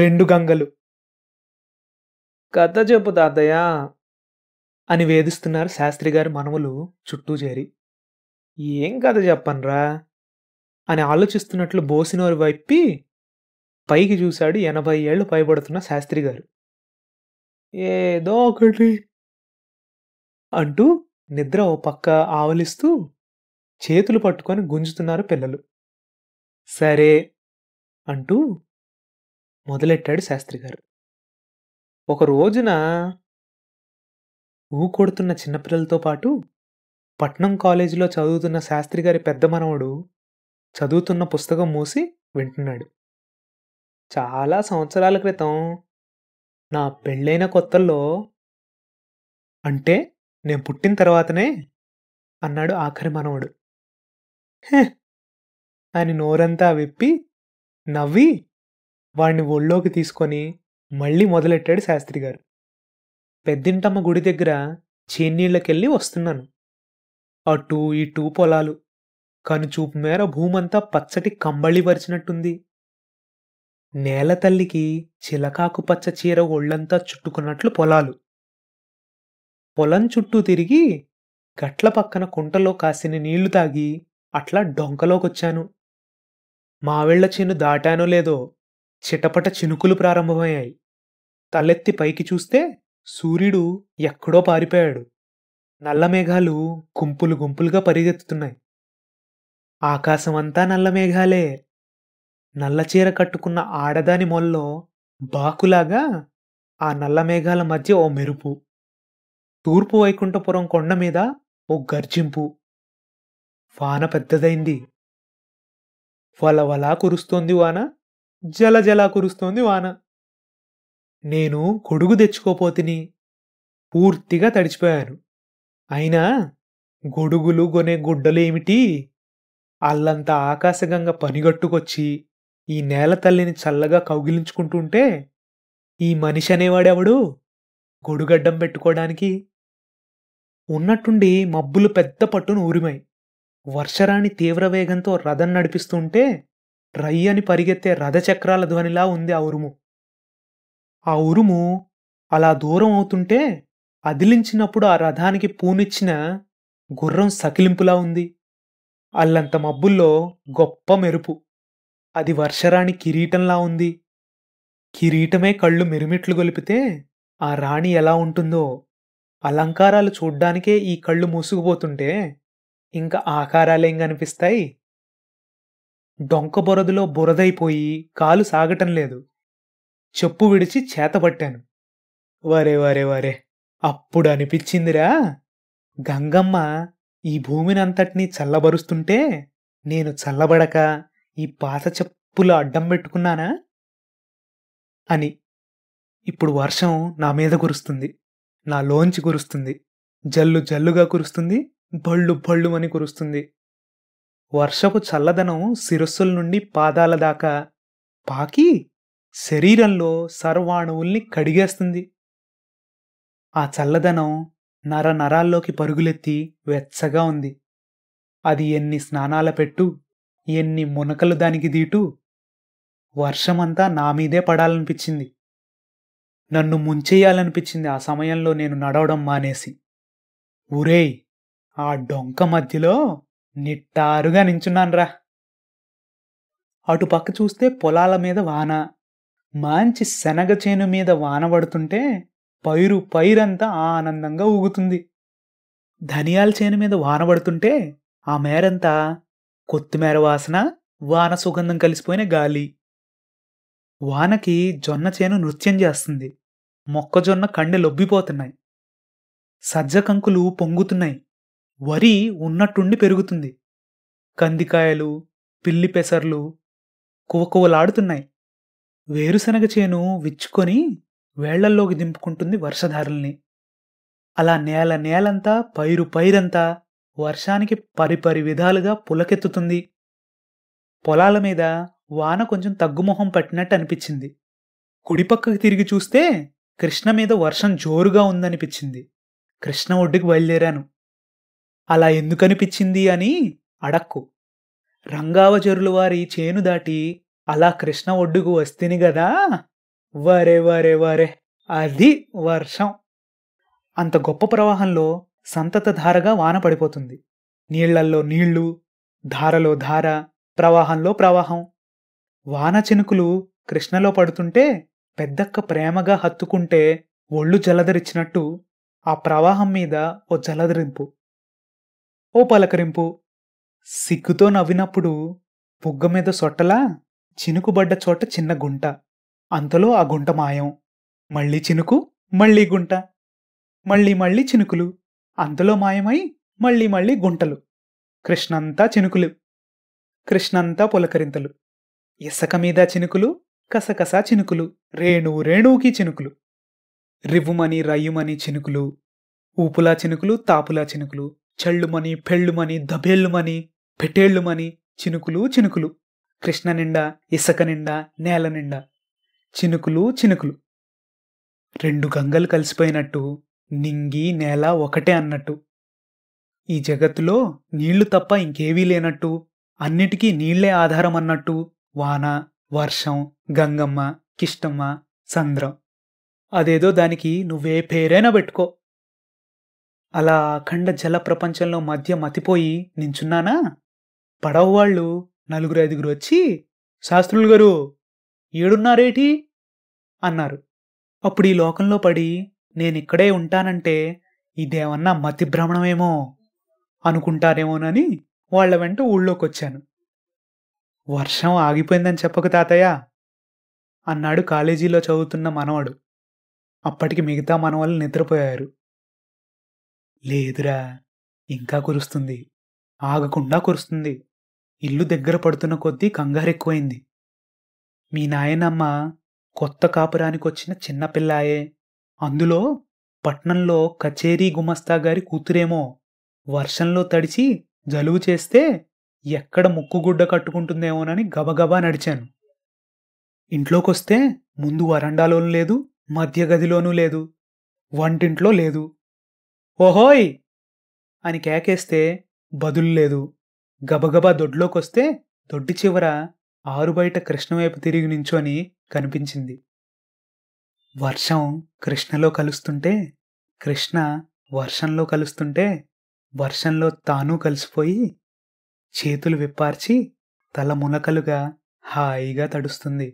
రెండు గంగలు కథ చెప్పు తాతయ్య అని వేధిస్తున్నారు శాస్త్రి గారి మనములు చుట్టూ చేరి ఏం కథ చెప్పనరా అని ఆలోచిస్తున్నట్లు బోసినోరు వైపి పైకి చూశాడు ఎనభై ఏళ్ళు పైబడుతున్న శాస్త్రి గారు ఏదో ఒకటి అంటూ నిద్ర ఓ పక్క ఆవలిస్తూ చేతులు పట్టుకొని గుంజుతున్నారు పిల్లలు సరే అంటూ మొదలెట్టాడు శాస్త్రి గారు ఒక రోజున ఊ కొడుతున్న చిన్నపిల్లలతో పాటు పట్నం కాలేజీలో చదువుతున్న శాస్త్రి గారి పెద్ద మనవడు చదువుతున్న పుస్తకం మూసి వింటున్నాడు చాలా సంవత్సరాల క్రితం నా పెళ్ళైన కొత్తల్లో అంటే నేను పుట్టిన తర్వాతనే అన్నాడు ఆఖరి మనవడు అని నోరంతా విప్పి నవ్వి వాడిని ఒళ్ళోకి తీసుకొని మళ్ళీ మొదలెట్టాడు శాస్త్రి గారు పెద్దింటమ్మ గుడి దగ్గర చేన్నీళ్ళకెళ్ళి వస్తున్నాను అటు ఇటు పొలాలు కనుచూపు మేర భూమంతా పచ్చటి కంబళి పరిచినట్టుంది నేల తల్లికి చిలకాకు పచ్చ చీర ఒళ్ళంతా చుట్టుకున్నట్లు పొలాలు పొలం చుట్టూ తిరిగి గట్ల పక్కన కుంటలో కాసిన నీళ్లు తాగి అట్లా డొంకలోకొచ్చాను మావిళ్ల చేను దాటానో లేదో చిటపట చినుకులు ప్రారంభమయ్యాయి తలెత్తి పైకి చూస్తే సూర్యుడు ఎక్కడో పారిపోయాడు నల్లమేఘాలు గుంపులు గుంపులుగా పరిగెత్తుతున్నాయి ఆకాశమంతా నల్లమేఘాలే నల్లచీర కట్టుకున్న ఆడదాని మొల్లో బాకులాగా ఆ నల్లమేఘాల మధ్య ఓ మెరుపు తూర్పు వైకుంఠపురం కొండ మీద ఓ గర్జింపు వాన పెద్దదైంది వలవలా కురుస్తోంది వాన జల జలా కురుస్తోంది వాన నేను కొడుగు తెచ్చుకోపోతిని పూర్తిగా తడిచిపోయాను అయినా గొడుగులు కొనే గుడ్డలేమిటి అల్లంత ఆకాశగంగ పనిగట్టుకొచ్చి ఈ నేల తల్లిని చల్లగా కౌగిలించుకుంటుంటే ఈ మనిషి అనేవాడెవడు గొడుగడ్డం పెట్టుకోవడానికి ఉన్నట్టుండి మబ్బులు పెద్ద పట్టును ఊరిమాయి వర్షరాణి తీవ్రవేగంతో రథం నడిపిస్తుంటే అని పరిగెత్తే రథచక్రాల ధ్వనిలా ఉంది ఆ ఉరుము ఆ ఉరుము అలా దూరం అవుతుంటే అదిలించినప్పుడు ఆ రథానికి పూనిచ్చిన గుర్రం సకిలింపులా ఉంది అల్లంత మబ్బుల్లో గొప్ప మెరుపు అది వర్షరాణి కిరీటంలా ఉంది కిరీటమే కళ్ళు మెరుమిట్లు గొలిపితే ఆ రాణి ఎలా ఉంటుందో అలంకారాలు చూడ్డానికే ఈ కళ్ళు మూసుకుపోతుంటే ఇంకా ఆకారాలేం కనిపిస్తాయి డొంక బురదలో బురదైపోయి కాలు సాగటం లేదు చెప్పు విడిచి చేతబట్టాను వరే వరే వరే అప్పుడు అనిపించిందిరా గంగమ్మ ఈ భూమినంతటినీ చల్లబరుస్తుంటే నేను చల్లబడక ఈ పాత చెప్పులు అడ్డం పెట్టుకున్నానా అని ఇప్పుడు వర్షం నా మీద కురుస్తుంది నా లోంచి కురుస్తుంది జల్లు జల్లుగా కురుస్తుంది బళ్ళు బళ్ళుమని కురుస్తుంది వర్షపు చల్లదనం శిరస్సుల నుండి పాదాల దాకా పాకి శరీరంలో సర్వాణువుల్ని కడిగేస్తుంది ఆ చల్లదనం నర నరాల్లోకి పరుగులెత్తి వెచ్చగా ఉంది అది ఎన్ని స్నానాల పెట్టు ఎన్ని మునకలు దానికి దీటు వర్షమంతా నా మీదే పడాలనిపించింది నన్ను ముంచేయాలనిపించింది ఆ సమయంలో నేను నడవడం మానేసి ఉరేయ్ ఆ డొంక మధ్యలో నిట్టారుగా నించున్నాన్రా అటుపక్క చూస్తే పొలాల మీద వాన మంచి శనగ చేను మీద వాన పడుతుంటే పైరు పైరంతా ఆనందంగా ఊగుతుంది ధనియాల చేను మీద వాన పడుతుంటే ఆ మేరంతా కొత్తిమీర వాసన వాన సుగంధం కలిసిపోయిన గాలి వానకి జొన్న చేను నృత్యం చేస్తుంది మొక్కజొన్న కండెలొబ్బిపోతున్నాయి సజ్జ కంకులు పొంగుతున్నాయి వరి ఉన్నట్టుండి పెరుగుతుంది కందికాయలు పిల్లి పెసర్లు కువకువలాడుతున్నాయి వేరుశనగ చేను విచ్చుకొని వేళ్లల్లోకి దింపుకుంటుంది వర్షధారల్ని అలా నేల నేలంతా పైరు పైరంతా వర్షానికి పరిపరి విధాలుగా పులకెత్తుతుంది పొలాల మీద వాన కొంచెం తగ్గుమొహం పట్టినట్టు అనిపించింది కుడిపక్కకి తిరిగి చూస్తే కృష్ణ మీద వర్షం జోరుగా ఉందనిపించింది కృష్ణ ఒడ్డుకి బయలుదేరాను అలా ఎందుకనిపించింది అని అడక్కు రంగావచరులు వారి చేను దాటి అలా కృష్ణ ఒడ్డుకు వస్తేని గదా వరే వరే వరే అది వర్షం అంత గొప్ప ప్రవాహంలో సంతత ధారగా వాన పడిపోతుంది నీళ్లల్లో నీళ్లు ధారలో ధార ప్రవాహంలో ప్రవాహం వాన చినుకులు కృష్ణలో పడుతుంటే పెద్దక్క ప్రేమగా హత్తుకుంటే ఒళ్ళు జలదరిచ్చినట్టు ఆ ప్రవాహం మీద ఓ జలదరింపు ఓ పలకరింపు సిగ్గుతో నవ్వినప్పుడు బుగ్గ మీద సొట్టలా చినుకుబడ్డ చోట చిన్న గుంట అంతలో ఆ గుంట మాయం మళ్ళీ చినుకు మళ్ళీ గుంట మళ్ళీ మళ్ళీ చినుకులు అంతలో మాయమై మళ్ళీ మళ్ళీ గుంటలు కృష్ణంతా చినుకులు కృష్ణంతా పులకరింతలు ఇసక మీద చినుకులు కసకసా చినుకులు రేణు రేణువుకి చినుకులు రివ్వుమని రయ్యుమని చినుకులు ఊపులా చినుకులు తాపులా చినుకులు చెళ్ళుమని పెళ్ళుమని దబేళ్ళుమని పెటేళ్ళుమని చినుకులు చినుకులు కృష్ణ నిండా ఇసుక నిండా నేల నిండా చినుకులు చినుకులు రెండు గంగలు కలిసిపోయినట్టు నింగి నేల ఒకటే అన్నట్టు ఈ జగత్తులో నీళ్లు తప్ప ఇంకేవీ లేనట్టు అన్నిటికీ నీళ్లే ఆధారం అన్నట్టు వాన వర్షం గంగమ్మ కిష్టమ్మ సంద్రం అదేదో దానికి నువ్వే పేరైనా పెట్టుకో అలా అఖండ జల ప్రపంచంలో మధ్య మతిపోయి నించున్నానా పడవ వాళ్ళు నలుగురు ఐదుగురు వచ్చి శాస్త్రులు గారు ఏడున్నారేటి అన్నారు అప్పుడు ఈ లోకంలో పడి నేనిక్కడే ఉంటానంటే ఇదేమన్నా మతిభ్రమణమేమో అనుకుంటారేమోనని వాళ్ల వెంట ఊళ్ళోకొచ్చాను వర్షం ఆగిపోయిందని చెప్పక తాతయ్య అన్నాడు కాలేజీలో చదువుతున్న మనవడు అప్పటికి మిగతా మనవాళ్ళు నిద్రపోయారు లేదురా ఇంకా కురుస్తుంది ఆగకుండా కురుస్తుంది ఇల్లు దగ్గర పడుతున్న కొద్దీ కంగారెక్కువైంది మీ నాయనమ్మ కొత్త కాపురానికొచ్చిన చిన్నపిల్లాయే అందులో పట్నంలో కచేరీ గుమస్తా గారి కూతురేమో వర్షంలో తడిచి జలుబు చేస్తే ఎక్కడ ముక్కుగుడ్డ కట్టుకుంటుందేమోనని గబగబా నడిచాను ఇంట్లోకొస్తే ముందు వరండాలోనూ లేదు మధ్య గదిలోనూ లేదు వంటింట్లో లేదు ఓహోయ్ అని కేకేస్తే బదుల్లేదు గబగబా దొడ్లోకొస్తే దొడ్డి చివర ఆరుబయట కృష్ణవైపు తిరిగి నించొని కనిపించింది వర్షం కృష్ణలో కలుస్తుంటే కృష్ణ వర్షంలో కలుస్తుంటే వర్షంలో తాను కలిసిపోయి చేతులు విప్పార్చి తల మునకలుగా హాయిగా తడుస్తుంది